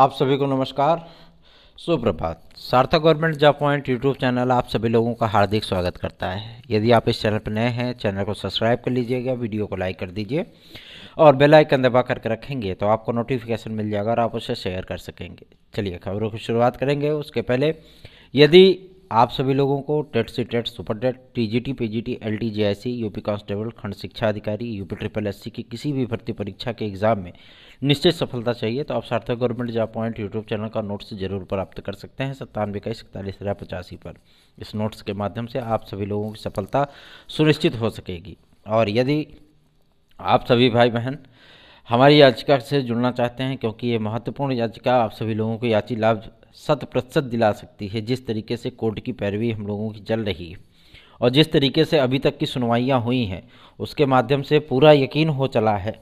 आप सभी को नमस्कार सुप्रभात Sarthak government job point YouTube channel आप सभी लोगों का हार्दिक स्वागत करता है यदि आप इस चैनल पर नए हैं चैनल को सब्सक्राइब कर लीजिएगा वीडियो को लाइक कर दीजिए और बेल आइकन दबा करके रखेंगे तो आपको नोटिफिकेशन मिल जाएगा और आप उसे शेयर कर सकेंगे चलिए खबरों की शुरुआत करेंगे उसके पहले यदि आप सभी लोगों को TET C TET super TET T T T G G P L T G I C UP constable खंड शिक्षा अधिकारी यूपी ट्रिपल एस सी की किसी भी भर्ती परीक्षा के एग्जाम में निश्चित सफलता चाहिए तो आप Sarthak government job point YouTube channel का नोट्स जरूर प्राप्त कर सकते हैं सत्तानवे इक्कीस इकतालीस हज़ार पचासी पर इस नोट्स के माध्यम से आप सभी लोगों की सफलता सुनिश्चित हो सकेगी और यदि आप सभी भाई बहन हमारी याचिका से जुड़ना चाहते हैं क्योंकि ये महत्वपूर्ण याचिका आप सभी लोगों को याची लाभ शत प्रतिशत दिला सकती है जिस तरीके से कोर्ट की पैरवी हम लोगों की चल रही है और जिस तरीके से अभी तक की सुनवाइयाँ हुई हैं उसके माध्यम से पूरा यकीन हो चला है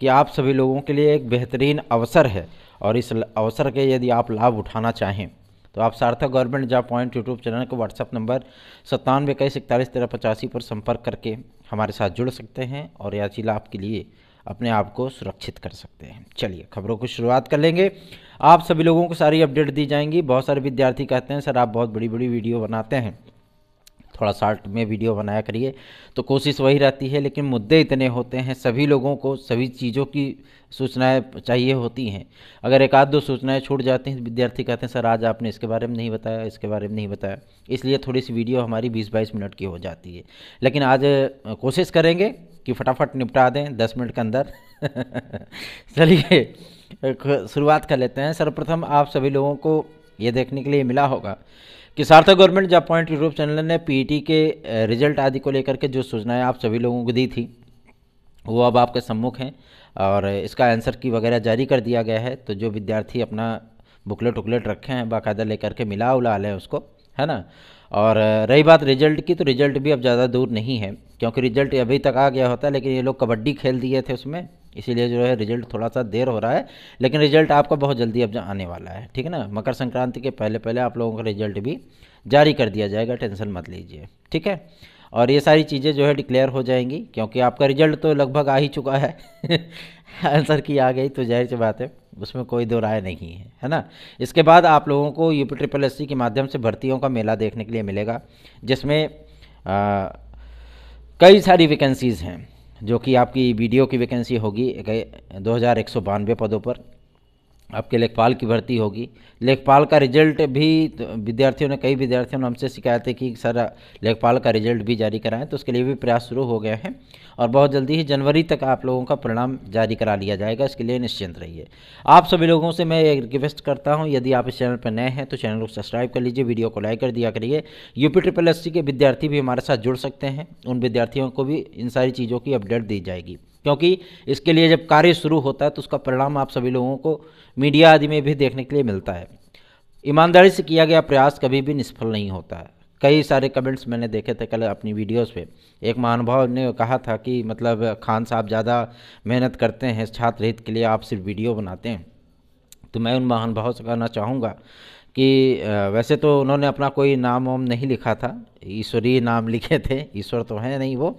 कि आप सभी लोगों के लिए एक बेहतरीन अवसर है और इस अवसर के यदि आप लाभ उठाना चाहें तो आप Sarthak government job point YouTube channel के व्हाट्सअप नंबर सत्तानवे इक्कीस इकतालीस तेरह पचासी पर संपर्क करके हमारे साथ जुड़ सकते हैं और याची लाभ के लिए अपने आप को सुरक्षित कर सकते हैं चलिए खबरों की शुरुआत कर लेंगे आप सभी लोगों को सारी अपडेट दी जाएंगी बहुत सारे विद्यार्थी कहते हैं सर आप बहुत बड़ी बड़ी वीडियो बनाते हैं थोड़ा शार्ट में वीडियो बनाया करिए तो कोशिश वही रहती है लेकिन मुद्दे इतने होते हैं सभी लोगों को सभी चीज़ों की सूचनाएं चाहिए होती हैं अगर एक आध दो सूचनाएं छूट जाती हैं विद्यार्थी कहते हैं सर आज आपने इसके बारे में नहीं बताया इसके बारे में नहीं बताया इसलिए थोड़ी सी वीडियो हमारी बीस बाईस मिनट की हो जाती है लेकिन आज कोशिश करेंगे कि फटाफट निपटा दें दस मिनट के अंदर चलिए शुरुआत कर लेते हैं सर्वप्रथम आप सभी लोगों को ये देखने के लिए मिला होगा कि Sarthak government job point YouTube channel ने पीटी e के रिजल्ट आदि को लेकर के जो सूचनाएं आप सभी लोगों को दी थी वो अब आपके सम्मुख हैं और इसका आंसर की वगैरह जारी कर दिया गया है तो जो विद्यार्थी अपना बुकलेट उकलेट रखे हैं बाकायदा लेकर के मिला उला लें उसको है ना और रही बात रिजल्ट की तो रिजल्ट भी अब ज़्यादा दूर नहीं है क्योंकि रिजल्ट अभी तक आ गया होता है लेकिन ये लोग कबड्डी खेल दिए थे उसमें इसीलिए जो है रिजल्ट थोड़ा सा देर हो रहा है लेकिन रिजल्ट आपका बहुत जल्दी अब आने वाला है ठीक है ना मकर संक्रांति के पहले पहले आप लोगों का रिजल्ट भी जारी कर दिया जाएगा टेंशन मत लीजिए ठीक है और ये सारी चीज़ें जो है डिक्लेयर हो जाएंगी क्योंकि आपका रिजल्ट तो लगभग आ ही चुका है आंसर की आ गई तो जाहिर सी बात है उसमें कोई दो राय नहीं है है ना इसके बाद आप लोगों को U P triple S C के माध्यम से भर्तियों का मेला देखने के लिए मिलेगा जिसमें कई सारी वैकेंसीज़ हैं जो कि आपकी वीडियो की वैकेंसी होगी दो हज़ार एक सौ बानवे पदों पर आपके लेखपाल की भर्ती होगी लेखपाल का रिजल्ट भी तो विद्यार्थियों ने कई विद्यार्थियों ने हमसे शिकायतें की कि सर लेखपाल का रिजल्ट भी जारी कराएं तो उसके लिए भी प्रयास शुरू हो गया है और बहुत जल्दी ही जनवरी तक आप लोगों का परिणाम जारी करा लिया जाएगा इसके लिए निश्चिंत रहिए आप सभी लोगों से मैं रिक्वेस्ट करता हूँ यदि आप इस चैनल पर नए हैं तो चैनल को सब्सक्राइब कर लीजिए वीडियो को लाइक कर दिया करिए यूपी ट्रिपल एस के विद्यार्थी भी हमारे साथ जुड़ सकते हैं उन विद्यार्थियों को भी इन सारी चीज़ों की अपडेट दी जाएगी क्योंकि इसके लिए जब कार्य शुरू होता है तो उसका परिणाम आप सभी लोगों को मीडिया आदि में भी देखने के लिए मिलता है ईमानदारी से किया गया प्रयास कभी भी निष्फल नहीं होता है कई सारे कमेंट्स मैंने देखे थे कल अपनी वीडियोस पे एक महानुभाव ने कहा था कि मतलब खान साहब ज़्यादा मेहनत करते हैं छात्र हित के लिए आप सिर्फ वीडियो बनाते हैं तो मैं उन महानुभाव से कहना चाहूँगा कि वैसे तो उन्होंने अपना कोई नाम वाम नहीं लिखा था ईश्वरीय नाम लिखे थे ईश्वर तो हैं नहीं वो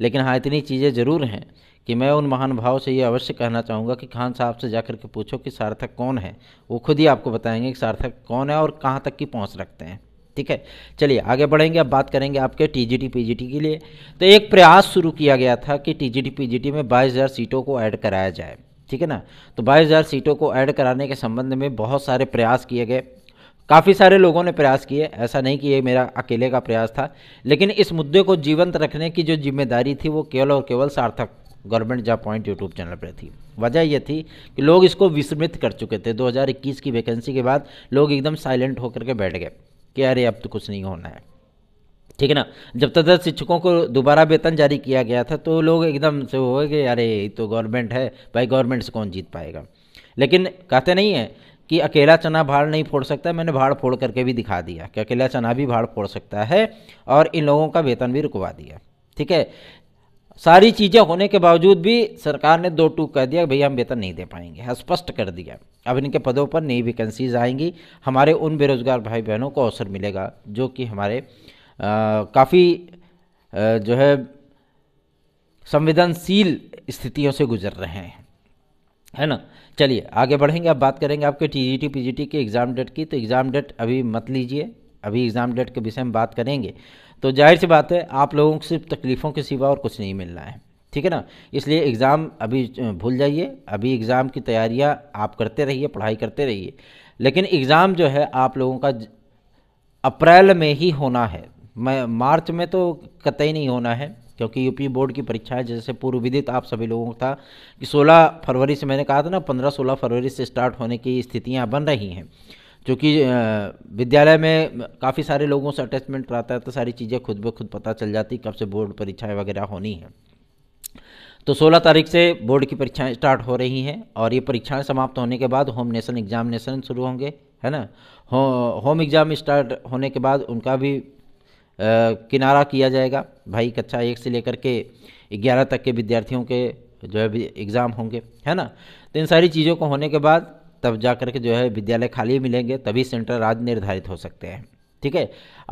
लेकिन हाँ इतनी चीज़ें ज़रूर हैं कि मैं उन महान भाव से ये अवश्य कहना चाहूँगा कि खान साहब से जाकर के पूछो कि सार्थक कौन है वो खुद ही आपको बताएंगे कि सार्थक कौन है और कहाँ तक की पहुँच रखते हैं ठीक है चलिए आगे बढ़ेंगे अब बात करेंगे आपके T T G P G T के लिए तो एक प्रयास शुरू किया गया था कि T T G P G T में बाईस हज़ार सीटों को ऐड कराया जाए ठीक है ना तो बाईस हज़ार सीटों को ऐड कराने के संबंध में बहुत सारे प्रयास किए गए काफ़ी सारे लोगों ने प्रयास किए ऐसा नहीं कि ये मेरा अकेले का प्रयास था लेकिन इस मुद्दे को जीवंत रखने की जो जिम्मेदारी थी वो केवल और केवल Sarthak government job point YouTube channel पर थी वजह यह थी कि लोग इसको विस्मृत कर चुके थे 2021 की वैकेंसी के बाद लोग एकदम साइलेंट होकर के बैठ गए कि अरे अब तो कुछ नहीं होना है ठीक है ना जब तक शिक्षकों को दोबारा वेतन जारी किया गया था तो लोग एकदम से हो गए कि अरे तो गवर्नमेंट है भाई गवर्नमेंट से कौन जीत पाएगा लेकिन कहते नहीं है कि अकेला चना भाड़ नहीं फोड़ सकता मैंने भाड़ फोड़ करके भी दिखा दिया कि अकेला चना भी भाड़ फोड़ सकता है और इन लोगों का वेतन भी रुकवा दिया ठीक है सारी चीज़ें होने के बावजूद भी सरकार ने दो टूक कह दिया भैया हम वेतन नहीं दे पाएंगे हाँ, स्पष्ट कर दिया अब इनके पदों पर नई वैकेंसीज आएंगी हमारे उन बेरोज़गार भाई बहनों को अवसर मिलेगा जो कि हमारे काफ़ी जो है संवेदनशील स्थितियों से गुजर रहे हैं है ना चलिए आगे बढ़ेंगे अब बात करेंगे आपके T G T P G T के एग्ज़ाम डेट की तो एग्ज़ाम डेट अभी मत लीजिए अभी एग्ज़ाम डेट के विषय में बात करेंगे तो जाहिर सी बात है आप लोगों को सिर्फ तकलीफ़ों के सिवा और कुछ नहीं मिल रहा है ठीक है ना इसलिए एग्ज़ाम अभी भूल जाइए अभी एग्ज़ाम की तैयारियाँ आप करते रहिए पढ़ाई करते रहिए लेकिन एग्ज़ाम जो है आप लोगों का अप्रैल में ही होना है मैं मार्च में तो कतई नहीं होना है क्योंकि यूपी बोर्ड की परीक्षा है जैसे पूर्व विदित आप सभी लोगों का था कि 16 फरवरी से मैंने कहा था ना 15-16 फरवरी से स्टार्ट होने की स्थितियां बन रही हैं क्योंकि विद्यालय में काफ़ी सारे लोगों से अटैचमेंट रहता है तो सारी चीज़ें खुद ब खुद पता चल जाती कब से बोर्ड परीक्षाएं वगैरह होनी है तो 16 तारीख से बोर्ड की परीक्षाएं स्टार्ट हो रही हैं और ये परीक्षाएं समाप्त होने के बाद होम नेशन एग्जामिनेशन शुरू होंगे है ना हो, होम एग्ज़ाम स्टार्ट होने के बाद उनका भी आ, किनारा किया जाएगा भाई कक्षा एक से लेकर के ग्यारह तक के विद्यार्थियों के जो है एग्ज़ाम होंगे है ना तो इन सारी चीज़ों को होने के बाद तब जा कर के जो है विद्यालय खाली मिलेंगे तभी सेंटर राज्य निर्धारित हो सकते हैं ठीक है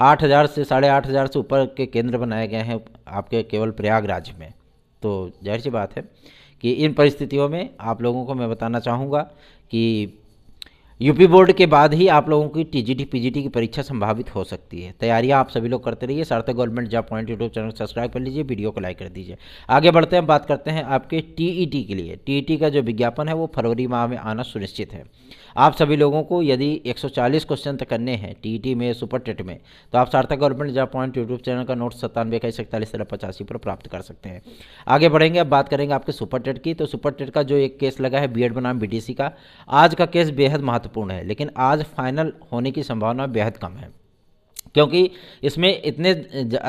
आठ हज़ार से साढ़े आठ हज़ार से ऊपर के केंद्र बनाए गए हैं आपके केवल प्रयागराज में तो जाहिर सी बात है कि इन परिस्थितियों में आप लोगों को मैं बताना चाहूँगा कि यूपी बोर्ड के बाद ही आप लोगों की टीजीटी पीजीटी की परीक्षा संभावित हो सकती है तैयारियां आप सभी लोग करते रहिए Sarthak government job point YouTube channel subscribe कर लीजिए वीडियो को लाइक कर दीजिए आगे बढ़ते हैं बात करते हैं आपके टीईटी के लिए टीईटी का जो विज्ञापन है वो फरवरी माह में आना सुनिश्चित है आप सभी लोगों को यदि एक क्वेश्चन तक तो करने हैं टी में सुपर टेट में तो आप Sarthak government job point YouTube channel का नोट सत्तानवे इक्कीस इकतालीस तरह पचासी पर प्राप्त कर सकते हैं आगे बढ़ेंगे अब बात करेंगे आपके सुपर टेट की तो सुपर टेट का जो एक केस लगा है बी एड बनाम बी का आज का केस बेहद महत्व महत्वपूर्ण है लेकिन आज फाइनल होने की संभावना बेहद कम है क्योंकि इसमें इतने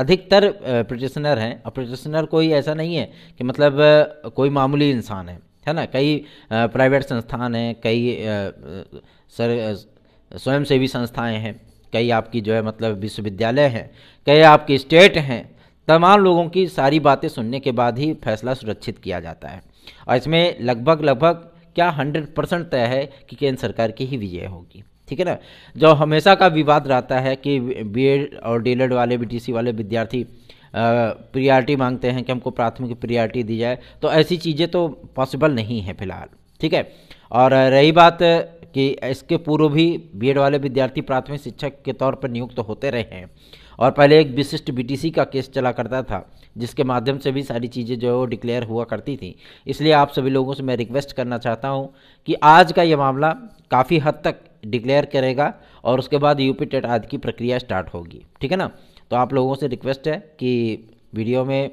अधिकतर प्रोटेशनर हैं और प्रोटेशनर कोई ऐसा नहीं है कि मतलब कोई मामूली इंसान है है ना कई प्राइवेट संस्थान हैं कई सर स्वयंसेवी संस्थाएं हैं कई आपकी जो है मतलब विश्वविद्यालय हैं कई आपकी स्टेट हैं तमाम लोगों की सारी बातें सुनने के बाद ही फैसला सुरक्षित किया जाता है और इसमें लगभग लगभग क्या हंड्रेड परसेंट तय है कि केंद्र सरकार की ही विजय होगी ठीक है ना जो हमेशा का विवाद रहता है कि बीएड और डीएलएड वाले बीटीसी वाले विद्यार्थी प्रियॉरिटी मांगते हैं कि हमको प्राथमिक प्रियॉरिटी दी जाए तो ऐसी चीज़ें तो पॉसिबल नहीं है फिलहाल ठीक है और रही बात कि इसके पूर्व भी बीएड वाले विद्यार्थी प्राथमिक शिक्षक के तौर पर नियुक्त तो होते रहे हैं और पहले एक विशिष्ट बीटीसी का केस चला करता था जिसके माध्यम से भी सारी चीज़ें जो है वो डिक्लेयर हुआ करती थी इसलिए आप सभी लोगों से मैं रिक्वेस्ट करना चाहता हूँ कि आज का ये मामला काफ़ी हद तक डिक्लेयर करेगा और उसके बाद यूपी टेट आदि की प्रक्रिया स्टार्ट होगी ठीक है ना तो आप लोगों से रिक्वेस्ट है कि वीडियो में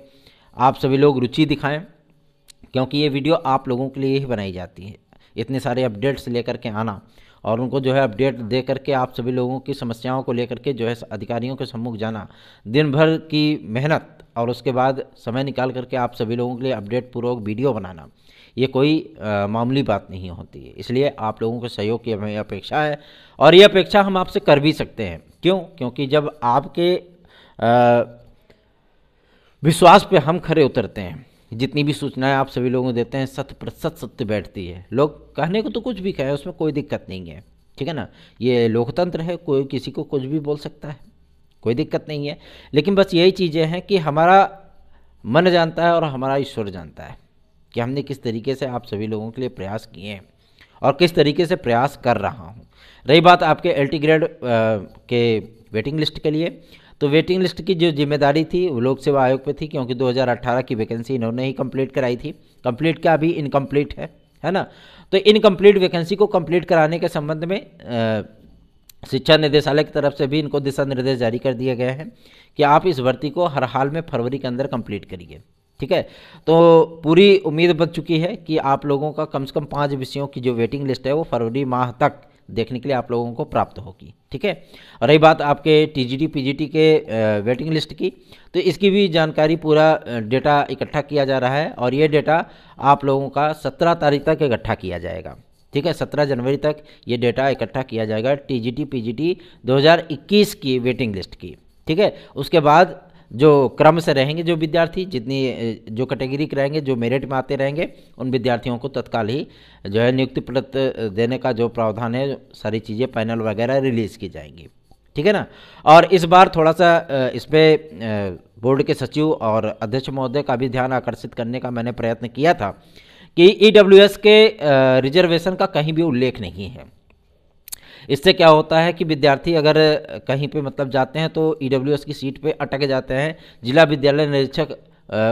आप सभी लोग रुचि दिखाएं क्योंकि ये वीडियो आप लोगों के लिए ही बनाई जाती है इतने सारे अपडेट्स लेकर के आना और उनको जो है अपडेट दे करके आप सभी लोगों की समस्याओं को लेकर के जो है अधिकारियों के सम्मुख जाना दिन भर की मेहनत और उसके बाद समय निकाल करके आप सभी लोगों के लिए अपडेट पूर्वक वीडियो बनाना ये कोई आ, मामूली बात नहीं होती है इसलिए आप लोगों के सहयोग की हमें अपेक्षा है और ये अपेक्षा हम आपसे कर भी सकते हैं क्यों क्योंकि जब आपके आ, विश्वास पे हम खड़े उतरते हैं जितनी भी सूचनाएं आप सभी लोगों को देते हैं सत्य प्रतिशत सत्य बैठती है लोग कहने को तो कुछ भी कहें उसमें कोई दिक्कत नहीं है ठीक है ना ये लोकतंत्र है कोई किसी को कुछ भी बोल सकता है कोई दिक्कत नहीं है लेकिन बस यही चीज़ें हैं कि हमारा मन जानता है और हमारा ईश्वर जानता है कि हमने किस तरीके से आप सभी लोगों के लिए प्रयास किए हैं और किस तरीके से प्रयास कर रहा हूँ रही बात आपके एल ग्रेड के वेटिंग लिस्ट के लिए तो वेटिंग लिस्ट की जो जिम्मेदारी थी वो लोक सेवा आयोग पे थी क्योंकि 2018 की वैकेंसी इन्होंने ही कंप्लीट कराई थी कंप्लीट क्या अभी इनकम्प्लीट है है ना तो इनकम्प्लीट वैकेंसी को कंप्लीट कराने के संबंध में शिक्षा निदेशालय की तरफ से भी इनको दिशा निर्देश जारी कर दिए गए हैं कि आप इस भर्ती को हर हाल में फरवरी के अंदर कंप्लीट करिए ठीक है तो पूरी उम्मीद बन चुकी है कि आप लोगों का कम से कम पाँच विषयों की जो वेटिंग लिस्ट है वो फरवरी माह तक देखने के लिए आप लोगों को प्राप्त होगी ठीक है और रही बात आपके टी जी पीजीटी के वेटिंग लिस्ट की तो इसकी भी जानकारी पूरा डेटा इकट्ठा किया जा रहा है और ये डेटा आप लोगों का सत्रह तारीख तक इकट्ठा किया जाएगा ठीक है सत्रह जनवरी तक ये डेटा इकट्ठा किया जाएगा टी जी 2021 की वेटिंग लिस्ट की ठीक है उसके बाद जो क्रम से रहेंगे जो विद्यार्थी जितनी जो कैटेगरी के रहेंगे जो मेरिट में आते रहेंगे उन विद्यार्थियों को तत्काल ही जो है नियुक्ति पत्र देने का जो प्रावधान है सारी चीज़ें पैनल वगैरह रिलीज़ की जाएंगी ठीक है ना और इस बार थोड़ा सा इस पर बोर्ड के सचिव और अध्यक्ष महोदय का भी ध्यान आकर्षित करने का मैंने प्रयत्न किया था कि ई e के रिजर्वेशन का कहीं भी उल्लेख नहीं है इससे क्या होता है कि विद्यार्थी अगर कहीं पे मतलब जाते हैं तो ई e की सीट पे अटक जाते हैं जिला विद्यालय निरीक्षक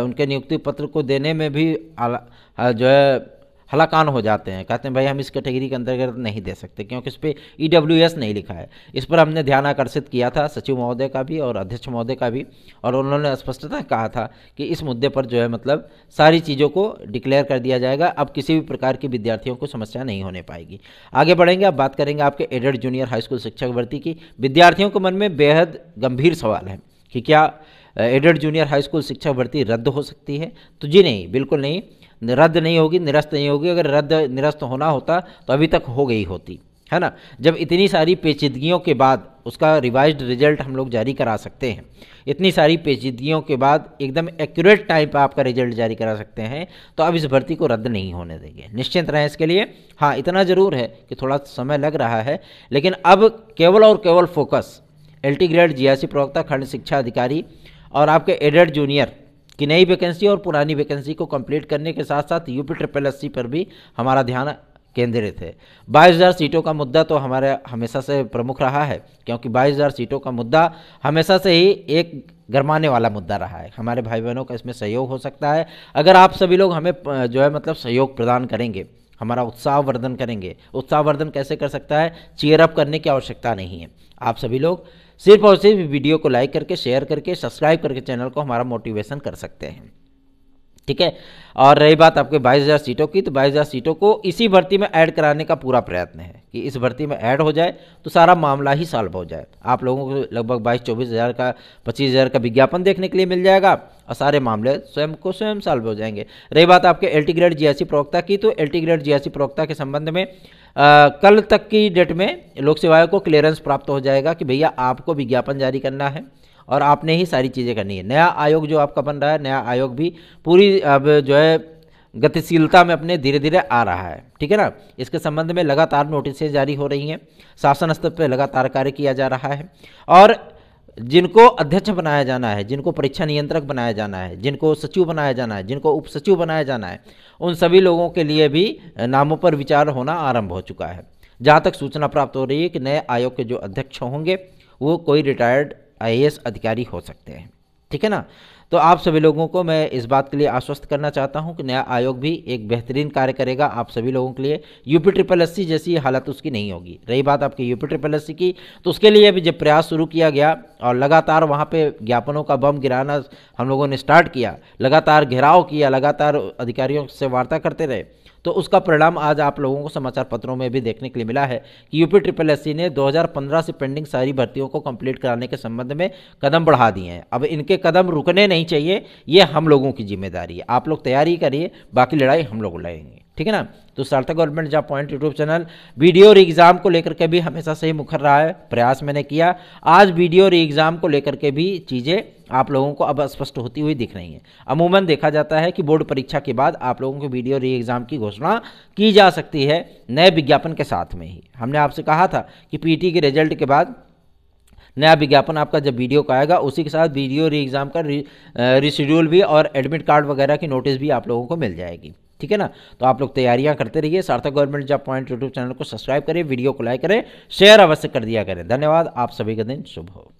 उनके नियुक्ति पत्र को देने में भी जो है हलाकान हो जाते हैं कहते हैं भाई हम इस कैटेगरी के अंतर्गत नहीं दे सकते क्योंकि इस पर ई e नहीं लिखा है इस पर हमने ध्यान आकर्षित किया था सचिव महोदय का भी और अध्यक्ष महोदय का भी और उन्होंने स्पष्टता कहा था कि इस मुद्दे पर जो है मतलब सारी चीज़ों को डिक्लेयर कर दिया जाएगा अब किसी भी प्रकार की विद्यार्थियों को समस्या नहीं होने पाएगी आगे बढ़ेंगे अब बात करेंगे आपके एडेड जूनियर हाई स्कूल शिक्षक भर्ती की विद्यार्थियों के मन में बेहद गंभीर सवाल है कि क्या एडेड जूनियर हाई स्कूल शिक्षा भर्ती रद्द हो सकती है तो जी नहीं बिल्कुल नहीं रद्द नहीं होगी निरस्त नहीं होगी अगर रद्द निरस्त होना होता तो अभी तक हो गई होती है ना जब इतनी सारी पेचीदगियों के बाद उसका रिवाइज रिजल्ट हम लोग जारी करा सकते हैं इतनी सारी पेचीदगियों के बाद एकदम एक्यूरेट टाइम पर आपका रिजल्ट जारी करा सकते हैं तो अब इस भर्ती को रद्द नहीं होने देंगे निश्चिंत रहें इसके लिए हाँ इतना ज़रूर है कि थोड़ा समय लग रहा है लेकिन अब केवल और केवल focus L T grade G प्रवक्ता खंड शिक्षा अधिकारी और आपके एडेड जूनियर कि नई वैकेंसी और पुरानी वैकेंसी को कंप्लीट करने के साथ साथ यूपी ट्रिपल एस पर भी हमारा ध्यान केंद्रित है बाईस हज़ार सीटों का मुद्दा तो हमारे हमेशा से प्रमुख रहा है क्योंकि बाईस हज़ार सीटों का मुद्दा हमेशा से ही एक गरमाने वाला मुद्दा रहा है हमारे भाई बहनों का इसमें सहयोग हो सकता है अगर आप सभी लोग हमें जो है मतलब सहयोग प्रदान करेंगे हमारा उत्साह वर्धन करेंगे उत्साहवर्धन कैसे कर सकता है चेयर अप करने की आवश्यकता नहीं है आप सभी लोग सिर्फ और सिर्फ वीडियो को लाइक करके शेयर करके सब्सक्राइब करके चैनल को हमारा मोटिवेशन कर सकते हैं ठीक है और रही बात आपके 22,000 सीटों की तो 22,000 सीटों को इसी भर्ती में ऐड कराने का पूरा प्रयत्न है कि इस भर्ती में ऐड हो जाए तो सारा मामला ही सॉल्व हो जाए आप लोगों को लगभग बाईस चौबीस हज़ार का पच्चीस हज़ार का विज्ञापन देखने के लिए मिल जाएगा और सारे मामले स्वयं को स्वयं सॉल्व हो जाएंगे रही बात आपके एल टी ग्रेड जी प्रवक्ता की तो एल टी ग्रेड जी प्रवक्ता के संबंध में आ, कल तक की डेट में लोक सेवाओं को क्लियरेंस प्राप्त हो जाएगा कि भैया आपको विज्ञापन जारी करना है और आपने ही सारी चीज़ें करनी है नया आयोग जो आपका बन रहा है नया आयोग भी पूरी अब जो है गतिशीलता में अपने धीरे धीरे आ रहा है ठीक है ना इसके संबंध में लगातार नोटिसें जारी हो रही हैं शासन स्तर पर लगातार कार्य किया जा रहा है और जिनको अध्यक्ष बनाया जाना है जिनको परीक्षा नियंत्रक बनाया जाना है जिनको सचिव बनाया जाना है जिनको उप सचिव बनाया जाना है उन सभी लोगों के लिए भी नामों पर विचार होना आरंभ हो चुका है जहाँ तक सूचना प्राप्त हो रही है कि नए आयोग के जो अध्यक्ष होंगे वो कोई रिटायर्ड आई अधिकारी हो सकते हैं ठीक है ना तो आप सभी लोगों को मैं इस बात के लिए आश्वस्त करना चाहता हूं कि नया आयोग भी एक बेहतरीन कार्य करेगा आप सभी लोगों के लिए यूपी ट्रिपल एस जैसी हालत उसकी नहीं होगी रही बात आपकी यूपी ट्रिपल एस की तो उसके लिए भी जब प्रयास शुरू किया गया और लगातार वहाँ पर ज्ञापनों का बम गिराना हम लोगों ने स्टार्ट किया लगातार घेराव किया लगातार अधिकारियों से वार्ता करते रहे तो उसका परिणाम आज आप लोगों को समाचार पत्रों में भी देखने के लिए मिला है कि यूपी ट्रिपल एस ने 2015 से पेंडिंग सारी भर्तियों को कंप्लीट कराने के संबंध में कदम बढ़ा दिए हैं अब इनके कदम रुकने नहीं चाहिए ये हम लोगों की जिम्मेदारी है आप लोग तैयारी करिए बाकी लड़ाई हम लोग लड़ेंगे ठीक है ना तो Sarthak government job point YouTube channel video और एग्ज़ाम को लेकर के भी हमेशा से ही मुखर रहा है प्रयास मैंने किया आज वीडियो री एग्ज़ाम को लेकर के भी चीज़ें आप लोगों को अब स्पष्ट होती हुई दिख रही हैं अमूमन देखा जाता है कि बोर्ड परीक्षा के बाद आप लोगों को वीडियो री एग्ज़ाम की घोषणा की जा सकती है नए विज्ञापन के साथ में ही हमने आपसे कहा था कि पीटी e के रिजल्ट के बाद नया विज्ञापन आपका जब वीडियो का आएगा उसी के साथ वीडियो री एग्ज़ाम का रिशेड्यूल भी और एडमिट कार्ड वगैरह की नोटिस भी आप लोगों को मिल जाएगी ठीक है ना तो आप लोग तैयारियां करते रहिए Sarthak government job point YouTube channel को सब्सक्राइब करें वीडियो को लाइक करें शेयर अवश्य कर दिया करें धन्यवाद आप सभी का दिन शुभ हो